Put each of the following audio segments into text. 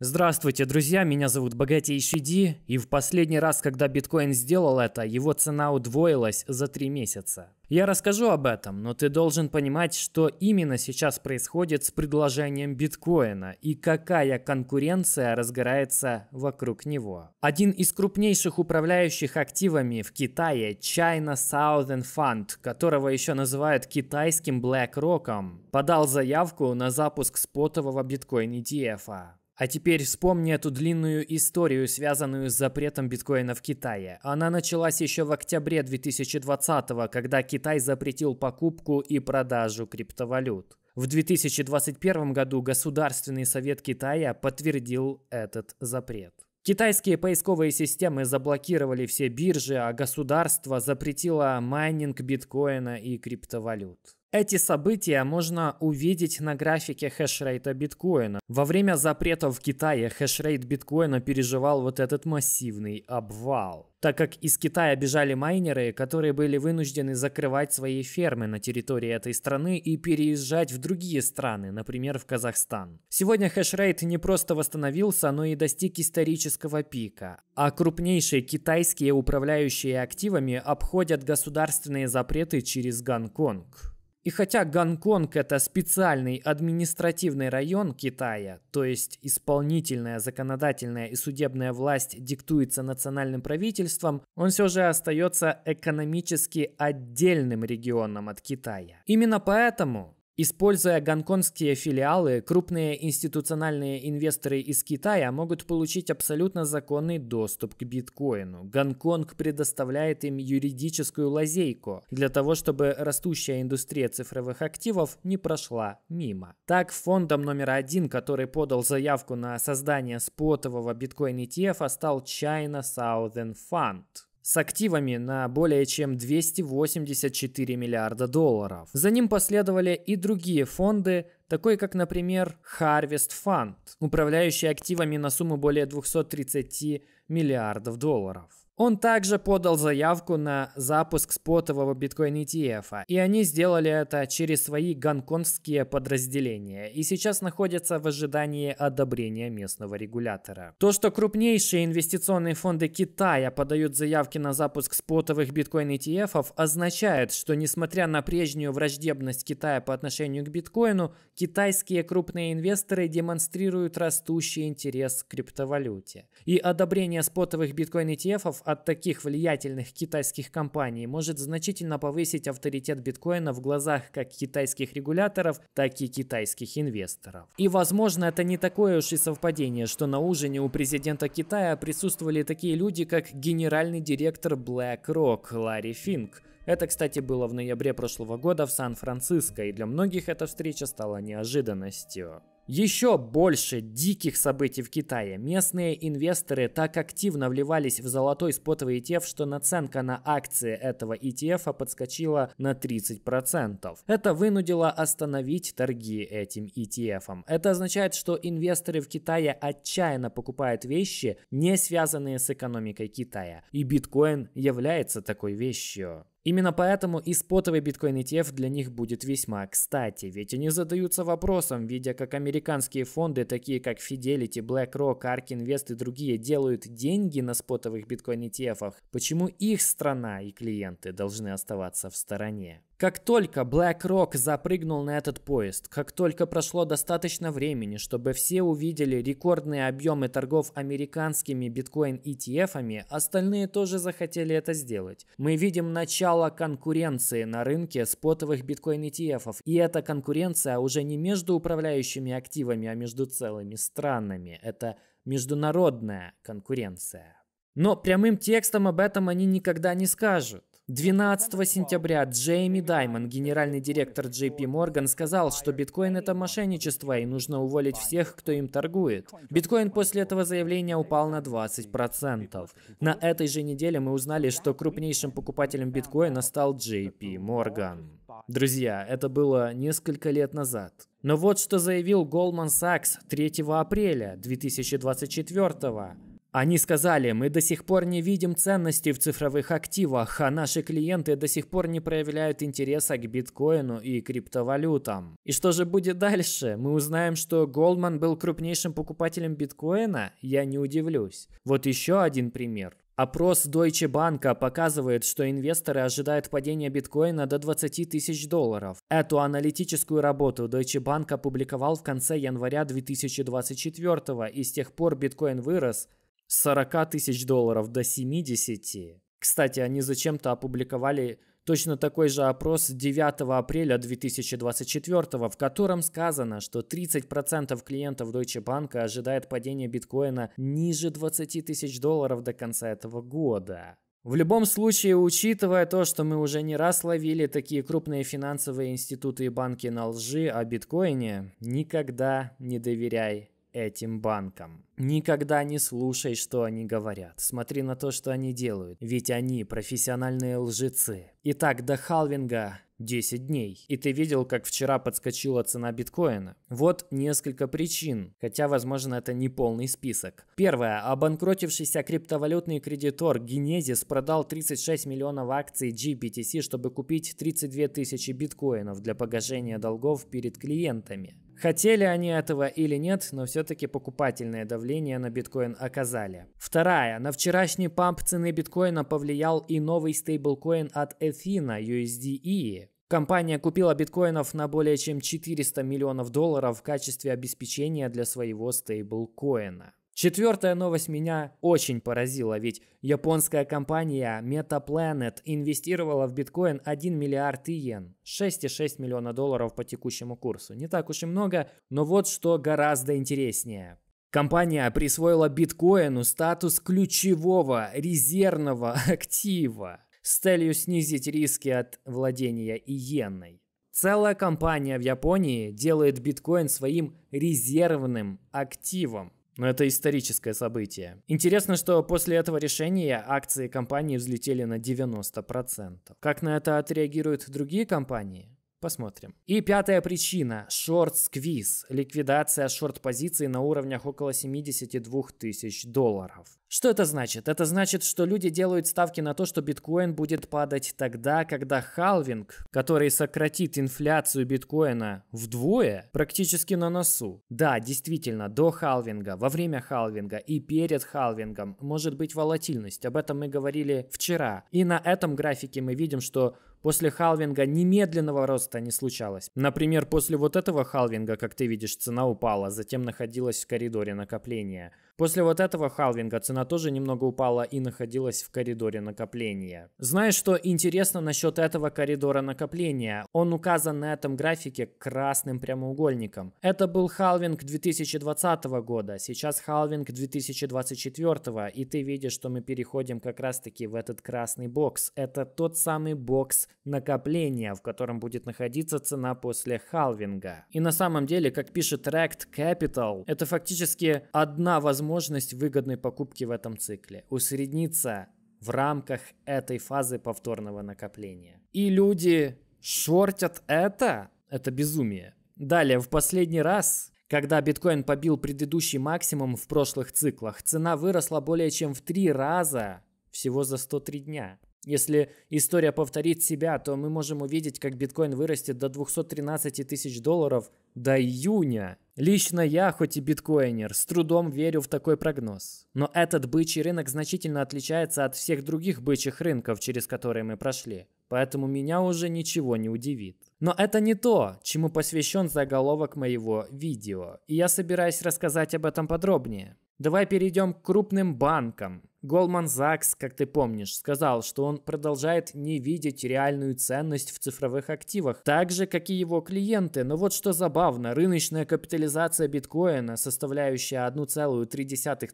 Здравствуйте, друзья, меня зовут Богатейший Ди, и в последний раз, когда биткоин сделал это, его цена удвоилась за три месяца. Я расскажу об этом, но ты должен понимать, что именно сейчас происходит с предложением биткоина и какая конкуренция разгорается вокруг него. Один из крупнейших управляющих активами в Китае China Southern Fund, которого еще называют китайским BlackRock, подал заявку на запуск спотового биткоин ETF. А теперь вспомни эту длинную историю, связанную с запретом биткоина в Китае. Она началась еще в октябре 2020, когда Китай запретил покупку и продажу криптовалют. В 2021 году Государственный совет Китая подтвердил этот запрет. Китайские поисковые системы заблокировали все биржи, а государство запретило майнинг биткоина и криптовалют. Эти события можно увидеть на графике хешрейта биткоина. Во время запрета в Китае хешрейт биткоина переживал вот этот массивный обвал так как из Китая бежали майнеры, которые были вынуждены закрывать свои фермы на территории этой страны и переезжать в другие страны, например, в Казахстан. Сегодня хешрейт не просто восстановился, но и достиг исторического пика, а крупнейшие китайские управляющие активами обходят государственные запреты через Гонконг. И хотя Гонконг – это специальный административный район Китая, то есть исполнительная, законодательная и судебная власть диктуется национальным правительством, он все же остается экономически отдельным регионом от Китая. Именно поэтому Используя гонконгские филиалы, крупные институциональные инвесторы из Китая могут получить абсолютно законный доступ к биткоину. Гонконг предоставляет им юридическую лазейку для того, чтобы растущая индустрия цифровых активов не прошла мимо. Так, фондом номер один, который подал заявку на создание спотового биткоин-ETF, а стал China Southern Fund с активами на более чем 284 миллиарда долларов. За ним последовали и другие фонды, такой как, например, Harvest Fund, управляющий активами на сумму более 230 миллиардов долларов. Он также подал заявку на запуск спотового биткоин ETF, а, и они сделали это через свои гонконгские подразделения и сейчас находятся в ожидании одобрения местного регулятора. То, что крупнейшие инвестиционные фонды Китая подают заявки на запуск спотовых биткоин ETF, означает, что несмотря на прежнюю враждебность Китая по отношению к биткоину, китайские крупные инвесторы демонстрируют растущий интерес к криптовалюте. И одобрение спотовых биткоин ETF от таких влиятельных китайских компаний может значительно повысить авторитет биткоина в глазах как китайских регуляторов, так и китайских инвесторов. И возможно это не такое уж и совпадение, что на ужине у президента Китая присутствовали такие люди, как генеральный директор BlackRock Ларри Финк, это, кстати, было в ноябре прошлого года в Сан-Франциско, и для многих эта встреча стала неожиданностью. Еще больше диких событий в Китае. Местные инвесторы так активно вливались в золотой спотовый ETF, что наценка на акции этого ETF а подскочила на 30%. Это вынудило остановить торги этим ETF. Это означает, что инвесторы в Китае отчаянно покупают вещи, не связанные с экономикой Китая. И биткоин является такой вещью. Именно поэтому и спотовый биткоин ETF для них будет весьма кстати, ведь они задаются вопросом, видя как американские фонды, такие как Fidelity, BlackRock, ARK Invest и другие делают деньги на спотовых биткоин ETF, почему их страна и клиенты должны оставаться в стороне. Как только BlackRock запрыгнул на этот поезд, как только прошло достаточно времени, чтобы все увидели рекордные объемы торгов американскими биткоин-ETF-ами, остальные тоже захотели это сделать. Мы видим начало конкуренции на рынке спотовых биткоин-ETF-ов, и эта конкуренция уже не между управляющими активами, а между целыми странами. Это международная конкуренция. Но прямым текстом об этом они никогда не скажут. 12 сентября Джейми Даймон, генеральный директор JP Morgan, сказал, что биткоин это мошенничество и нужно уволить всех, кто им торгует. Биткоин после этого заявления упал на 20%. На этой же неделе мы узнали, что крупнейшим покупателем биткоина стал JP Morgan. Друзья, это было несколько лет назад. Но вот что заявил Goldman Sachs 3 апреля 2024 года. Они сказали, мы до сих пор не видим ценности в цифровых активах, а наши клиенты до сих пор не проявляют интереса к биткоину и криптовалютам. И что же будет дальше? Мы узнаем, что Goldman был крупнейшим покупателем биткоина? Я не удивлюсь. Вот еще один пример. Опрос Deutsche Bank показывает, что инвесторы ожидают падения биткоина до 20 тысяч долларов. Эту аналитическую работу Deutsche Bank опубликовал в конце января 2024 и с тех пор биткоин вырос с 40 тысяч долларов до 70. Кстати, они зачем-то опубликовали Точно такой же опрос 9 апреля 2024, в котором сказано, что 30% клиентов Deutsche Bank ожидает падения биткоина ниже 20 тысяч долларов до конца этого года. В любом случае, учитывая то, что мы уже не раз ловили такие крупные финансовые институты и банки на лжи о биткоине, никогда не доверяй этим банкам. Никогда не слушай, что они говорят. Смотри на то, что они делают. Ведь они профессиональные лжецы. Итак, до халвинга 10 дней. И ты видел, как вчера подскочила цена биткоина. Вот несколько причин, хотя, возможно, это не полный список. Первое. Обанкротившийся а криптовалютный кредитор Genesis продал 36 миллионов акций GBTC, чтобы купить 32 тысячи биткоинов для погашения долгов перед клиентами. Хотели они этого или нет, но все-таки покупательное давление на биткоин оказали. Вторая. На вчерашний памп цены биткоина повлиял и новый стейблкоин от Athena USDE. Компания купила биткоинов на более чем 400 миллионов долларов в качестве обеспечения для своего стейблкоина. Четвертая новость меня очень поразила, ведь японская компания MetaPlanet инвестировала в биткоин 1 миллиард иен, 6,6 миллиона долларов по текущему курсу. Не так уж и много, но вот что гораздо интереснее. Компания присвоила биткоину статус ключевого резервного актива с целью снизить риски от владения иеной. Целая компания в Японии делает биткоин своим резервным активом. Но это историческое событие. Интересно, что после этого решения акции компании взлетели на 90%. Как на это отреагируют другие компании? Посмотрим. И пятая причина. Шорт-сквиз. Ликвидация шорт-позиций на уровнях около 72 тысяч долларов. Что это значит? Это значит, что люди делают ставки на то, что биткоин будет падать тогда, когда халвинг, который сократит инфляцию биткоина вдвое, практически на носу. Да, действительно, до халвинга, во время халвинга и перед халвингом может быть волатильность. Об этом мы говорили вчера. И на этом графике мы видим, что После халвинга немедленного роста не случалось. Например, после вот этого халвинга, как ты видишь, цена упала, затем находилась в коридоре накопления – После вот этого халвинга цена тоже немного упала и находилась в коридоре накопления. Знаешь, что интересно насчет этого коридора накопления? Он указан на этом графике красным прямоугольником. Это был халвинг 2020 года, сейчас халвинг 2024, и ты видишь, что мы переходим как раз-таки в этот красный бокс. Это тот самый бокс накопления, в котором будет находиться цена после халвинга. И на самом деле, как пишет Rect Capital, это фактически одна возможность возможность выгодной покупки в этом цикле, усредниться в рамках этой фазы повторного накопления. И люди шортят это? Это безумие. Далее, в последний раз, когда биткоин побил предыдущий максимум в прошлых циклах, цена выросла более чем в три раза всего за 103 дня. Если история повторит себя, то мы можем увидеть, как биткоин вырастет до 213 тысяч долларов до июня. Лично я, хоть и биткоинер, с трудом верю в такой прогноз. Но этот бычий рынок значительно отличается от всех других бычьих рынков, через которые мы прошли. Поэтому меня уже ничего не удивит. Но это не то, чему посвящен заголовок моего видео. И я собираюсь рассказать об этом подробнее. Давай перейдем к крупным банкам. Goldman Sachs, как ты помнишь, сказал, что он продолжает не видеть реальную ценность в цифровых активах, так же, как и его клиенты. Но вот что забавно, рыночная капитализация биткоина, составляющая 1,3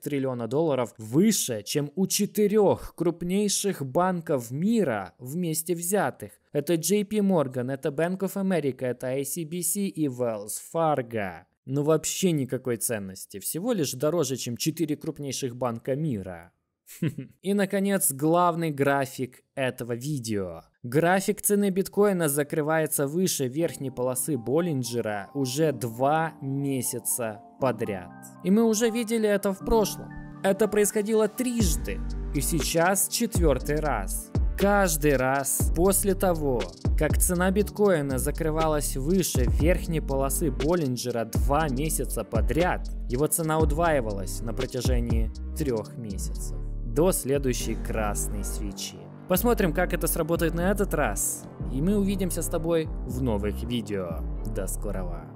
триллиона долларов, выше, чем у четырех крупнейших банков мира вместе взятых. Это JP Morgan, это Bank of America, это ICBC и Wells Fargo ну вообще никакой ценности, всего лишь дороже, чем 4 крупнейших банка мира. И, наконец, главный график этого видео. График цены биткоина закрывается выше верхней полосы Боллинджера уже два месяца подряд. И мы уже видели это в прошлом. Это происходило трижды, и сейчас четвертый раз. Каждый раз после того, как цена биткоина закрывалась выше верхней полосы Боллинджера два месяца подряд, его цена удваивалась на протяжении трех месяцев до следующей красной свечи. Посмотрим, как это сработает на этот раз, и мы увидимся с тобой в новых видео. До скорого!